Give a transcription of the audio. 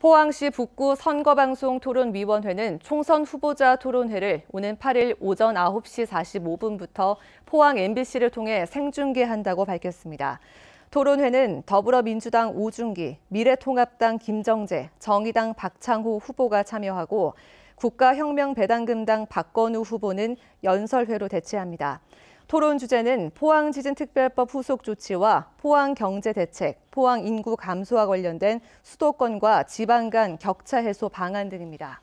포항시 북구 선거방송토론위원회는 총선 후보자 토론회를 오는 8일 오전 9시 45분부터 포항 MBC를 통해 생중계한다고 밝혔습니다. 토론회는 더불어민주당 오준기, 미래통합당 김정재, 정의당 박창호 후보가 참여하고 국가혁명배당금당 박건우 후보는 연설회로 대체합니다. 토론 주제는 포항 지진특별법 후속 조치와 포항 경제 대책, 포항 인구 감소와 관련된 수도권과 지방 간 격차 해소 방안 등입니다.